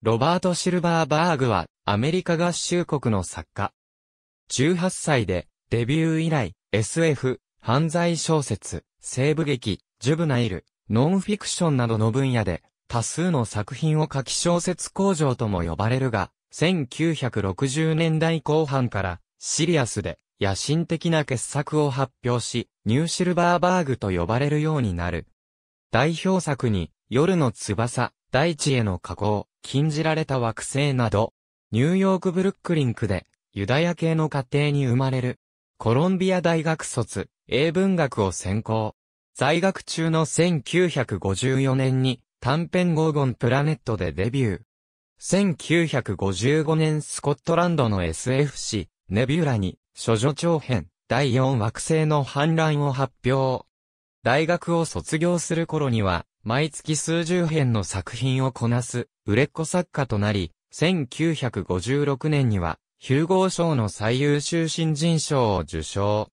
ロバート・シルバーバーグは、アメリカ合衆国の作家。18歳で、デビュー以来、SF、犯罪小説、西部劇、ジュブナイル、ノンフィクションなどの分野で、多数の作品を書き小説工場とも呼ばれるが、1960年代後半から、シリアスで、野心的な傑作を発表し、ニューシルバーバーグと呼ばれるようになる。代表作に、夜の翼、大地への加工、禁じられた惑星など、ニューヨークブルックリンクでユダヤ系の家庭に生まれる。コロンビア大学卒、英文学を専攻。在学中の1954年に短編ゴーゴンプラネットでデビュー。1955年スコットランドの SF 誌、ネビュラに、諸女長編、第4惑星の反乱を発表。大学を卒業する頃には、毎月数十編の作品をこなす、売れっ子作家となり、1956年には、ヒューゴー賞の最優秀新人賞を受賞。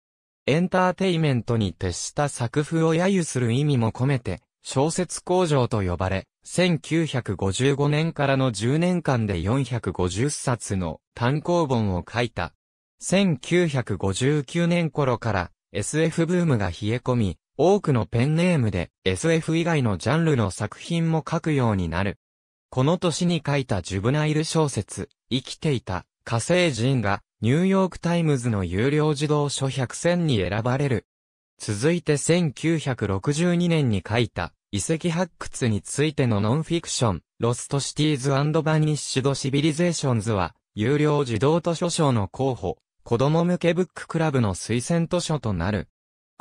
エンターテイメントに徹した作風を揶揄する意味も込めて、小説工場と呼ばれ、1955年からの10年間で450冊の単行本を書いた。1959年頃から SF ブームが冷え込み、多くのペンネームで SF 以外のジャンルの作品も書くようになる。この年に書いたジュブナイル小説、生きていた火星人がニューヨークタイムズの有料児童書100選に選ばれる。続いて1962年に書いた遺跡発掘についてのノンフィクション、ロストシティーズバニッシュドシビリゼーションズは、有料児童図書賞の候補、子供向けブッククラブの推薦図書となる。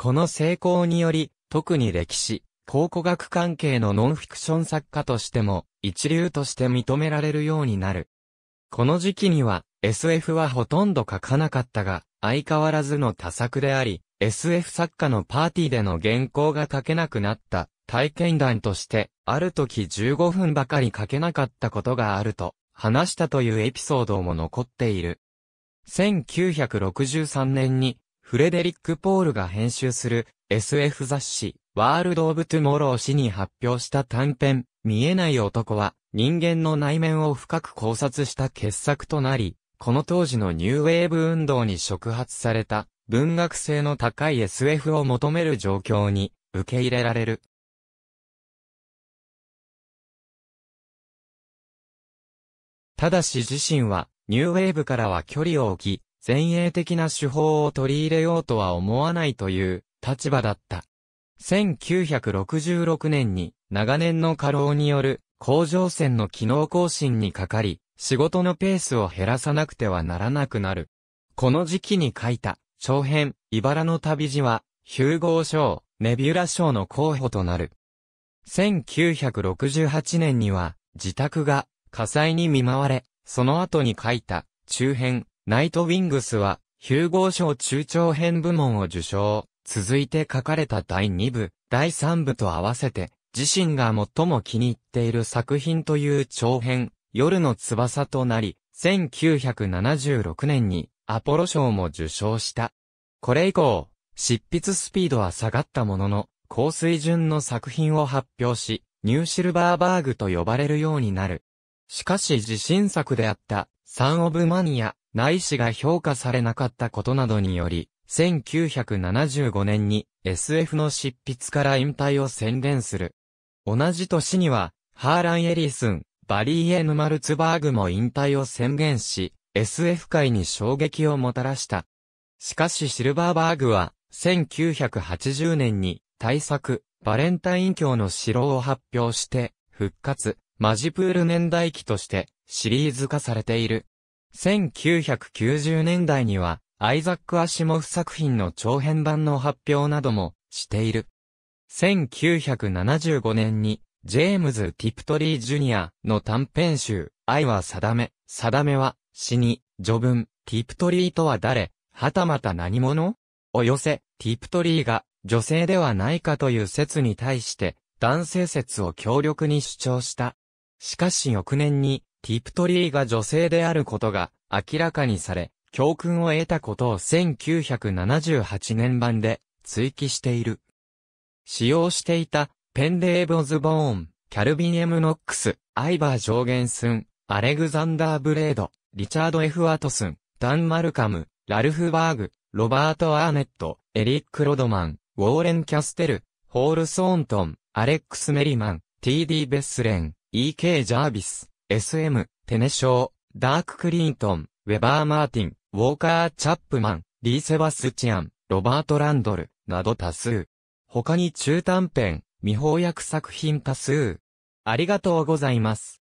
この成功により、特に歴史、考古学関係のノンフィクション作家としても、一流として認められるようになる。この時期には、SF はほとんど書かなかったが、相変わらずの多作であり、SF 作家のパーティーでの原稿が書けなくなった体験談として、ある時15分ばかり書けなかったことがあると話したというエピソードも残っている。1963年にフレデリック・ポールが編集する SF 雑誌、ワールド・オブ・トゥモロー誌に発表した短編、見えない男は人間の内面を深く考察した傑作となり、この当時のニューウェーブ運動に触発された文学性の高い SF を求める状況に受け入れられる。ただし自身はニューウェーブからは距離を置き、前衛的な手法を取り入れようとは思わないという立場だった。1966年に長年の過労による甲状腺の機能更新にかかり、仕事のペースを減らさなくてはならなくなる。この時期に書いた長編、茨の旅路は、ヒューゴー賞、ネビュラ賞の候補となる。1968年には、自宅が火災に見舞われ、その後に書いた中編、ナイトウィングスは、ヒューゴー賞中長編部門を受賞。続いて書かれた第2部、第3部と合わせて、自身が最も気に入っている作品という長編、夜の翼となり、1976年にアポロ賞も受賞した。これ以降、執筆スピードは下がったものの、高水準の作品を発表し、ニューシルバーバーグと呼ばれるようになる。しかし自信作であった、サン・オブ・マニア、内視が評価されなかったことなどにより、1975年に SF の執筆から引退を宣言する。同じ年には、ハーラン・エリスン、バリー・エヌ・マルツバーグも引退を宣言し、SF 界に衝撃をもたらした。しかしシルバーバーグは、1980年に、大作、バレンタイン教の城を発表して、復活、マジプール年代記として、シリーズ化されている。1990年代には、アイザック・アシモフ作品の長編版の発表などもしている。1975年に、ジェームズ・ティプトリー・ジュニアの短編集、愛は定め、定めは、死に、序文、ティプトリーとは誰、はたまた何者を寄せ、ティプトリーが女性ではないかという説に対して、男性説を強力に主張した。しかし翌年に、ティプトリーが女性であることが明らかにされ、教訓を得たことを1978年版で追記している。使用していたペンデーブ・オズボーン、キャルビン・エム・ノックス、アイバー・ジョーゲンスン、アレグザンダー・ブレード、リチャード・ F・ アトスン、ダン・マルカム、ラルフ・バーグ、ロバート・アーネット、エリック・ロドマン、ウォーレン・キャステル、ホール・ソーントン、アレックス・メリマン、TD・ ベスレン、E.K. ジャービス、SM、テネショー、ダーク・クリントン、ウェバー・マーティン、ウォーカー・チャップマン、リー・セバスチアン、ロバート・ランドル、など多数。他に中短編、未翻訳作品多数。ありがとうございます。